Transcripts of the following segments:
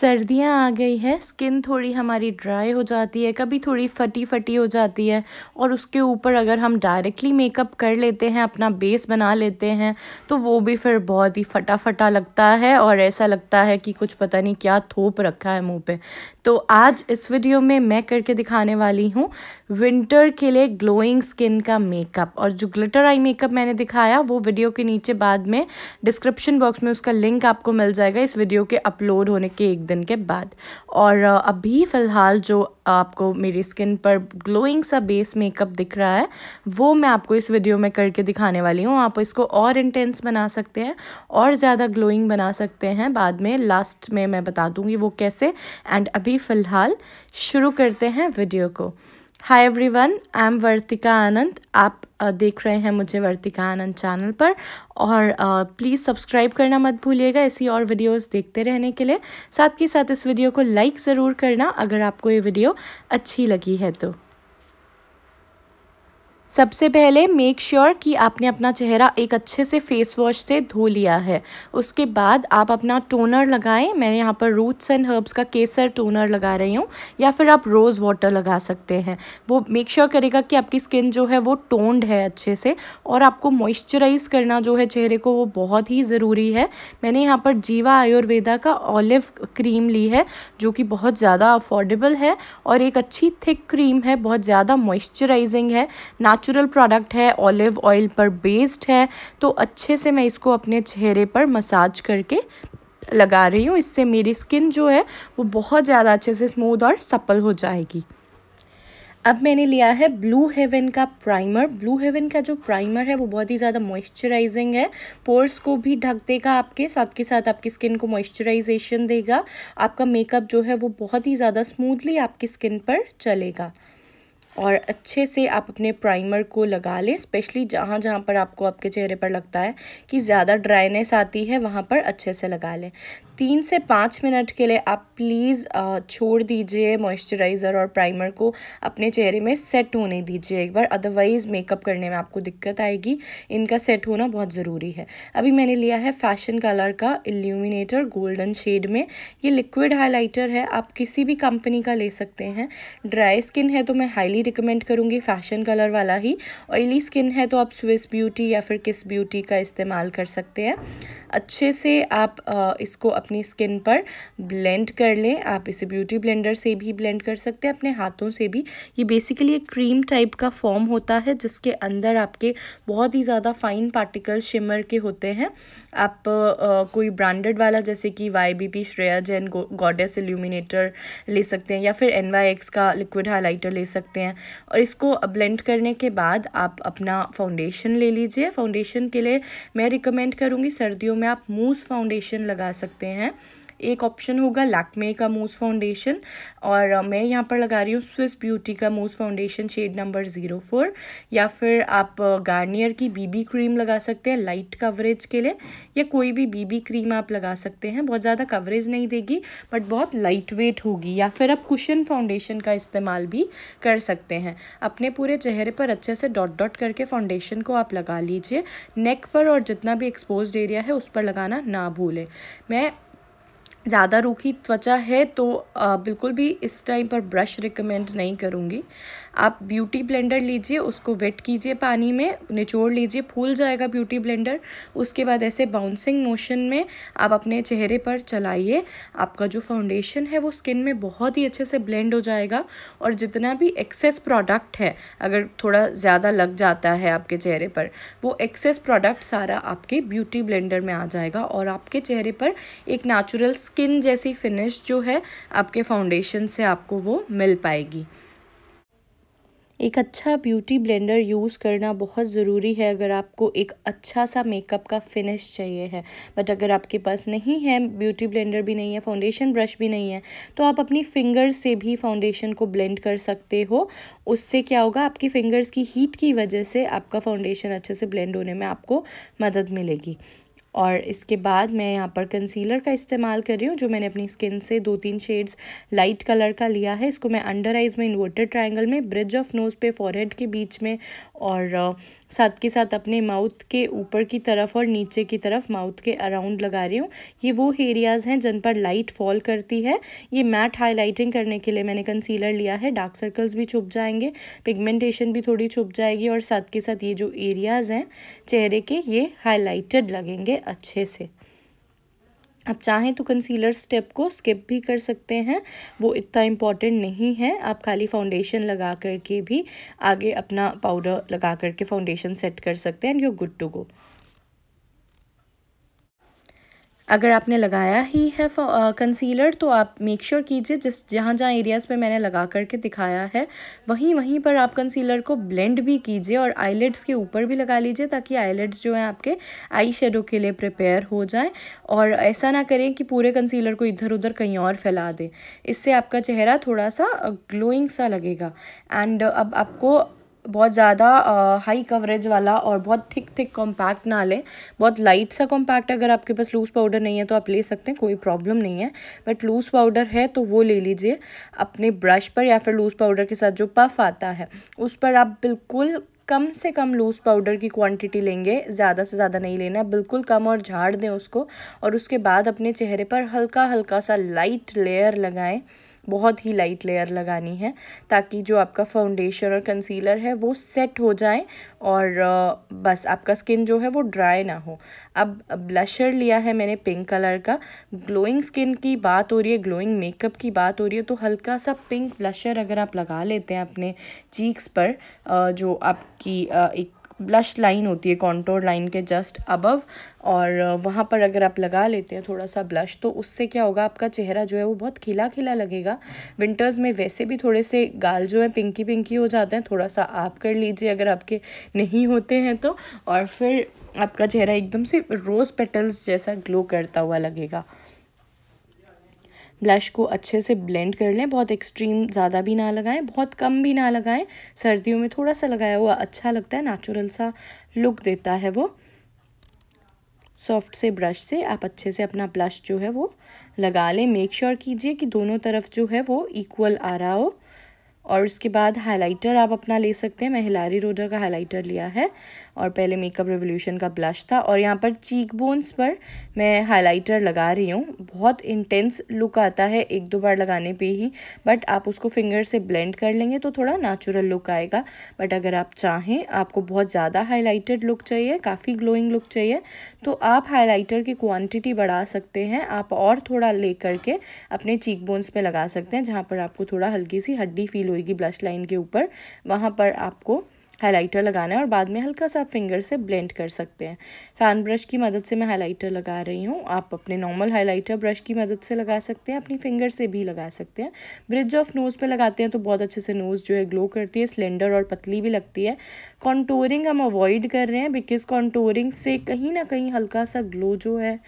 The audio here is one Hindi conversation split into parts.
सर्दियाँ आ गई है स्किन थोड़ी हमारी ड्राई हो जाती है कभी थोड़ी फटी फटी हो जाती है और उसके ऊपर अगर हम डायरेक्टली मेकअप कर लेते हैं अपना बेस बना लेते हैं तो वो भी फिर बहुत ही फटा फटा लगता है और ऐसा लगता है कि कुछ पता नहीं क्या थोप रखा है मुंह पे तो आज इस वीडियो में मैं करके दिखाने वाली हूँ विंटर के लिए ग्लोइंग स्किन का मेकअप और जो ग्लिटर आई मेकअप मैंने दिखाया वो वीडियो के नीचे बाद में डिस्क्रिप्शन बॉक्स में उसका लिंक आपको मिल जाएगा इस वीडियो के अपलोड होने के एक दिन दिन के बाद और अभी फ़िलहाल जो आपको मेरी स्किन पर ग्लोइंग सा बेस मेकअप दिख रहा है वो मैं आपको इस वीडियो में करके दिखाने वाली हूँ आप इसको और इंटेंस बना सकते हैं और ज़्यादा ग्लोइंग बना सकते हैं बाद में लास्ट में मैं बता दूँगी वो कैसे एंड अभी फ़िलहाल शुरू करते हैं वीडियो को हाय एवरीवन आई एम वर्तिका आनंद आप देख रहे हैं मुझे वर्तिका आनंद चैनल पर और प्लीज़ सब्सक्राइब करना मत भूलिएगा ऐसी और वीडियोस देखते रहने के लिए साथ के साथ इस वीडियो को लाइक ज़रूर करना अगर आपको ये वीडियो अच्छी लगी है तो सबसे पहले मेक श्योर sure कि आपने अपना चेहरा एक अच्छे से फेस वॉश से धो लिया है उसके बाद आप अपना टोनर लगाएं मैंने यहाँ पर रूट्स एंड हर्ब्स का केसर टोनर लगा रही हूँ या फिर आप रोज़ वाटर लगा सकते हैं वो मेक श्योर sure करेगा कि आपकी स्किन जो है वो टोन्ड है अच्छे से और आपको मॉइस्चराइज करना जो है चेहरे को वो बहुत ही ज़रूरी है मैंने यहाँ पर जीवा आयुर्वेदा का ऑलिव क्रीम ली है जो कि बहुत ज़्यादा अफोर्डेबल है और एक अच्छी थिक क्रीम है बहुत ज़्यादा मॉइस्चराइजिंग है ना नेचुरल प्रोडक्ट है ऑलिव ऑयल पर बेस्ड है तो अच्छे से मैं इसको अपने चेहरे पर मसाज करके लगा रही हूँ इससे मेरी स्किन जो है वो बहुत ज़्यादा अच्छे से स्मूद और सफल हो जाएगी अब मैंने लिया है ब्लू हेवन का प्राइमर ब्लू हेवन का जो प्राइमर है वो बहुत ही ज़्यादा मॉइस्चराइजिंग है पोर्स को भी ढक देगा आपके साथ के साथ आपकी स्किन को मॉइस्चराइजेशन देगा आपका मेकअप जो है वो बहुत ही ज़्यादा स्मूथली आपकी स्किन पर चलेगा और अच्छे से आप अपने प्राइमर को लगा लें स्पेशली जहाँ जहाँ पर आपको आपके चेहरे पर लगता है कि ज़्यादा ड्राइनेस आती है वहाँ पर अच्छे से लगा लें तीन से पाँच मिनट के लिए आप प्लीज़ छोड़ दीजिए मॉइस्चराइज़र और प्राइमर को अपने चेहरे में सेट होने दीजिए एक बार अदरवाइज़ मेकअप करने में आपको दिक्कत आएगी इनका सेट होना बहुत ज़रूरी है अभी मैंने लिया है फैशन कलर का इल्यूमिनेटर गोल्डन शेड में ये लिक्विड हाइलाइटर है आप किसी भी कंपनी का ले सकते हैं ड्राई स्किन है तो मैं हाईली रिकमेंड करूँगी फैशन कलर वाला ही ऑयली स्किन है तो आप स्विस ब्यूटी या फिर किस ब्यूटी का इस्तेमाल कर सकते हैं अच्छे से आप इसको अपनी स्किन पर ब्लेंड कर लें आप इसे ब्यूटी ब्लेंडर से भी ब्लेंड कर सकते हैं अपने हाथों से भी ये बेसिकली एक क्रीम टाइप का फॉर्म होता है जिसके अंदर आपके बहुत ही ज़्यादा फाइन पार्टिकल शिमर के होते हैं आप आ, कोई ब्रांडेड वाला जैसे कि वाई श्रेया जैन गॉडेस इल्यूमिनेटर ले सकते हैं या फिर एन का लिक्विड हाईलाइटर ले सकते हैं है और इसको ब्लेंड करने के बाद आप अपना फाउंडेशन ले लीजिए फाउंडेशन के लिए मैं रिकमेंड करूँगी सर्दियों में आप मूस फाउंडेशन लगा सकते हैं एक ऑप्शन होगा लैकमे का मूज फाउंडेशन और मैं यहाँ पर लगा रही हूँ स्विस ब्यूटी का mousse foundation shade number zero four या फिर आप गार्नियर की बीबी क्रीम लगा सकते हैं लाइट कवरेज के लिए या कोई भी बीबी क्रीम आप लगा सकते हैं बहुत ज़्यादा कवरेज नहीं देगी बट बहुत लाइट वेट होगी या फिर आप कुशन फाउंडेशन का इस्तेमाल भी कर सकते हैं अपने पूरे चेहरे पर अच्छे से डॉट डॉट करके फाउंडेशन को आप लगा लीजिए नेक पर और जितना भी एक्सपोज एरिया है उस पर लगाना ना भूलें मैं ज़्यादा रूखी त्वचा है तो आ, बिल्कुल भी इस टाइम पर ब्रश रिकमेंड नहीं करूँगी आप ब्यूटी ब्लेंडर लीजिए उसको वेट कीजिए पानी में निचोड़ लीजिए फूल जाएगा ब्यूटी ब्लेंडर उसके बाद ऐसे बाउंसिंग मोशन में आप अपने चेहरे पर चलाइए आपका जो फाउंडेशन है वो स्किन में बहुत ही अच्छे से ब्लेंड हो जाएगा और जितना भी एक्सेस प्रोडक्ट है अगर थोड़ा ज़्यादा लग जाता है आपके चेहरे पर वो एक्सेस प्रोडक्ट सारा आपके ब्यूटी ब्लेंडर में आ जाएगा और आपके चेहरे पर एक नेचुरल स्किन जैसी फिनिश जो है आपके फाउंडेशन से आपको वो मिल पाएगी एक अच्छा ब्यूटी ब्लेंडर यूज़ करना बहुत ज़रूरी है अगर आपको एक अच्छा सा मेकअप का फिनिश चाहिए है बट अगर आपके पास नहीं है ब्यूटी ब्लेंडर भी नहीं है फाउंडेशन ब्रश भी नहीं है तो आप अपनी फिंगर्स से भी फाउंडेशन को ब्लेंड कर सकते हो उससे क्या होगा आपकी फिंगर्स की हीट की वजह से आपका फाउंडेशन अच्छे से ब्लेंड होने में आपको मदद मिलेगी और इसके बाद मैं यहाँ पर कंसीलर का इस्तेमाल कर रही हूँ जो मैंने अपनी स्किन से दो तीन शेड्स लाइट कलर का लिया है इसको मैं अंडर आइज़ में इन्वर्टेड ट्रायंगल में ब्रिज ऑफ नोज़ पे फॉरहेड के बीच में और साथ के साथ अपने माउथ के ऊपर की तरफ और नीचे की तरफ माउथ के अराउंड लगा रही हूँ ये वो एरियाज़ हैं जिन पर लाइट फॉल करती है ये मैट हाईलाइटिंग करने के लिए मैंने कंसीलर लिया है डार्क सर्कल्स भी छुप जाएंगे पिगमेंटेशन भी थोड़ी छुप जाएगी और साथ के साथ ये जो एरियाज़ हैं चेहरे के ये हाईलाइटेड लगेंगे अच्छे से आप चाहें तो कंसीलर स्टेप को स्किप भी कर सकते हैं वो इतना इम्पॉर्टेंट नहीं है आप खाली फाउंडेशन लगा करके भी आगे अपना पाउडर लगा करके फाउंडेशन सेट कर सकते हैं and you good to go अगर आपने लगाया ही है कंसीलर uh, तो आप मेक श्योर कीजिए जिस जहाँ जहाँ एरियाज़ पे मैंने लगा करके दिखाया है वहीं वहीं पर आप कंसीलर को ब्लेंड भी कीजिए और आईलेट्स के ऊपर भी लगा लीजिए ताकि आईलेट्स जो हैं आपके आई शेडो के लिए प्रिपेयर हो जाएं और ऐसा ना करें कि पूरे कंसीलर को इधर उधर कहीं और फैला दें इससे आपका चेहरा थोड़ा सा ग्लोइंग uh, सा लगेगा एंड अब आपको बहुत ज़्यादा हाई कवरेज वाला और बहुत थिक थिक कॉम्पैक्ट ना लें बहुत लाइट सा कॉम्पैक्ट अगर आपके पास लूज़ पाउडर नहीं है तो आप ले सकते हैं कोई प्रॉब्लम नहीं है बट लूज़ पाउडर है तो वो ले लीजिए अपने ब्रश पर या फिर लूज़ पाउडर के साथ जो पफ आता है उस पर आप बिल्कुल कम से कम लूज़ पाउडर की क्वांटिटी लेंगे ज़्यादा से ज़्यादा नहीं लेना बिल्कुल कम और झाड़ दें उसको और उसके बाद अपने चेहरे पर हल्का हल्का सा लाइट लेयर लगाएं बहुत ही लाइट लेयर लगानी है ताकि जो आपका फाउंडेशन और कंसीलर है वो सेट हो जाए और बस आपका स्किन जो है वो ड्राई ना हो अब ब्लशर लिया है मैंने पिंक कलर का ग्लोइंग स्किन की बात हो रही है ग्लोइंग मेकअप की बात हो रही है तो हल्का सा पिंक ब्लशर अगर आप लगा लेते हैं अपने चीक्स पर जो आपकी एक ब्लश लाइन होती है कॉन्टोर लाइन के जस्ट अबव और वहाँ पर अगर आप लगा लेते हैं थोड़ा सा ब्लश तो उससे क्या होगा आपका चेहरा जो है वो बहुत खिला खिला लगेगा विंटर्स में वैसे भी थोड़े से गाल जो है पिंकी पिंकी हो जाते हैं थोड़ा सा आप कर लीजिए अगर आपके नहीं होते हैं तो और फिर आपका चेहरा एकदम से रोज़ पेटल्स जैसा ग्लो करता हुआ लगेगा ब्लश को अच्छे से ब्लेंड कर लें बहुत एक्सट्रीम ज़्यादा भी ना लगाएं बहुत कम भी ना लगाएं सर्दियों में थोड़ा सा लगाया हुआ अच्छा लगता है नेचुरल सा लुक देता है वो सॉफ्ट से ब्रश से आप अच्छे से अपना ब्लश जो है वो लगा लें मेक श्योर कीजिए कि दोनों तरफ जो है वो इक्वल आ रहा हो और उसके बाद हाइलाइटर आप अपना ले सकते हैं मैं हिलारी रोडर का हाइलाइटर लिया है और पहले मेकअप रेवोल्यूशन का ब्लश था और यहाँ पर चीक बोन्स पर मैं हाइलाइटर लगा रही हूँ बहुत इंटेंस लुक आता है एक दो बार लगाने पे ही बट आप उसको फिंगर से ब्लेंड कर लेंगे तो थोड़ा नेचुरल लुक आएगा बट अगर आप चाहें आपको बहुत ज़्यादा हाईलाइटेड लुक चाहिए काफ़ी ग्लोइंग लुक चाहिए तो आप हाईलाइटर की क्वान्टिटी बढ़ा सकते हैं आप और थोड़ा ले करके अपने चीक बोन्स पर लगा सकते हैं जहाँ पर आपको थोड़ा हल्की सी हड्डी फील होगी ब्लश लाइन के ऊपर वहाँ पर आपको हाइलाइटर लगाना है और बाद में हल्का सा फिंगर से ब्लेंड कर सकते हैं फ़ैन ब्रश की मदद से मैं हाइलाइटर लगा रही हूँ आप अपने नॉर्मल हाइलाइटर ब्रश की मदद से लगा सकते हैं अपनी फिंगर से भी लगा सकते हैं ब्रिज ऑफ नोज़ पे लगाते हैं तो बहुत अच्छे से नोज़ जो है ग्लो करती है स्लेंडर और पतली भी लगती है कॉन्टोरिंग हम अवॉइड कर रहे हैं बिकॉज कॉन्टोरिंग से कहीं ना कहीं हल्का सा ग्लो जो है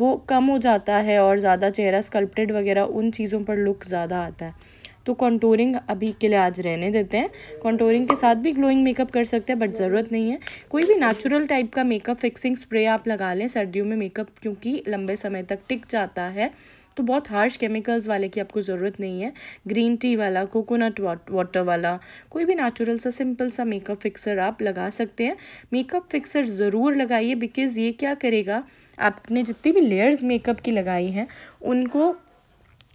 वो कम हो जाता है और ज़्यादा चेहरा स्कल्पटेड वगैरह उन चीज़ों पर लुक ज़्यादा आता है तो कॉन्टोरिंग अभी के लिए आज रहने देते हैं कॉन्टोरिंग के साथ भी ग्लोइंग मेकअप कर सकते हैं बट ज़रूरत नहीं है कोई भी नेचुरल टाइप का मेकअप फिक्सिंग स्प्रे आप लगा लें सर्दियों में मेकअप क्योंकि लंबे समय तक टिक जाता है तो बहुत हार्श केमिकल्स वाले की आपको ज़रूरत नहीं है ग्रीन टी वाला कोकोनट वाटर वाला कोई भी नेचुरल सा सिंपल सा मेकअप फिक्सर आप लगा सकते हैं मेकअप फिक्सर ज़रूर लगाइए बिकॉज ये क्या करेगा आपने जितनी भी लेयर्स मेकअप की लगाई हैं उनको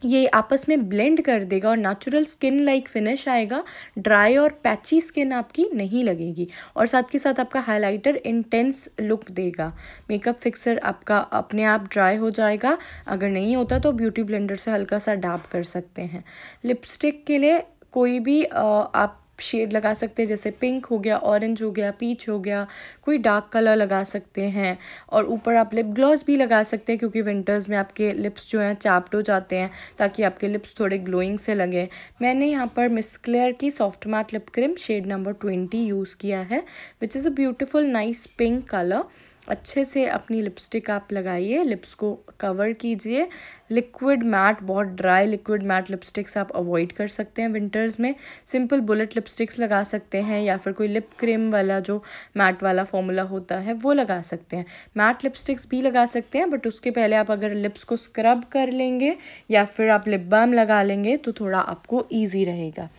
ये आपस में ब्लेंड कर देगा और नेचुरल स्किन लाइक फिनिश आएगा ड्राई और पैची स्किन आपकी नहीं लगेगी और साथ के साथ आपका हाइलाइटर इंटेंस लुक देगा मेकअप फिक्सर आपका अपने आप ड्राई हो जाएगा अगर नहीं होता तो ब्यूटी ब्लेंडर से हल्का सा डाब कर सकते हैं लिपस्टिक के लिए कोई भी आप शेड लगा सकते हैं जैसे पिंक हो गया ऑरेंज हो गया पीच हो गया कोई डार्क कलर लगा सकते हैं और ऊपर आप लिप ग्लॉस भी लगा सकते हैं क्योंकि विंटर्स में आपके लिप्स जो हैं चैप्ट हो जाते हैं ताकि आपके लिप्स थोड़े ग्लोइंग से लगे मैंने यहाँ पर मिस क्लेयर की soft matte lip cream shade number twenty use किया है which is a beautiful nice pink colour अच्छे से अपनी लिपस्टिक आप लगाइए लिप्स को कवर कीजिए लिक्विड मैट बहुत ड्राई लिक्विड मैट लिपस्टिक्स आप अवॉइड कर सकते हैं विंटर्स में सिंपल बुलेट लिपस्टिक्स लगा सकते हैं या फिर कोई लिप क्रीम वाला जो मैट वाला फॉर्मूला होता है वो लगा सकते हैं मैट लिपस्टिक्स भी लगा सकते हैं बट उसके पहले आप अगर लिप्स को स्क्रब कर लेंगे या फिर आप लिप बाम लगा लेंगे तो थोड़ा आपको ईजी रहेगा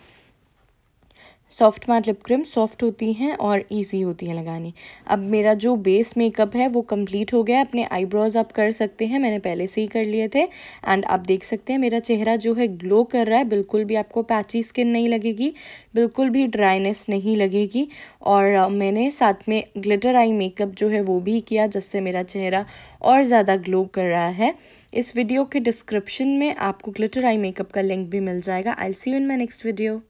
सॉफ्ट मार लिप क्रीम सॉफ्ट होती हैं और इजी होती हैं लगानी अब मेरा जो बेस मेकअप है वो कंप्लीट हो गया है अपने आईब्रोज आप कर सकते हैं मैंने पहले से ही कर लिए थे एंड आप देख सकते हैं मेरा चेहरा जो है ग्लो कर रहा है बिल्कुल भी आपको पैची स्किन नहीं लगेगी बिल्कुल भी ड्राइनेस नहीं लगेगी और मैंने साथ में ग्लिटर आई मेकअप जो है वो भी किया जिससे मेरा चेहरा और ज़्यादा ग्लो कर रहा है इस वीडियो के डिस्क्रिप्शन में आपको ग्लिटर आई मेकअप का लिंक भी मिल जाएगा I see you in my next video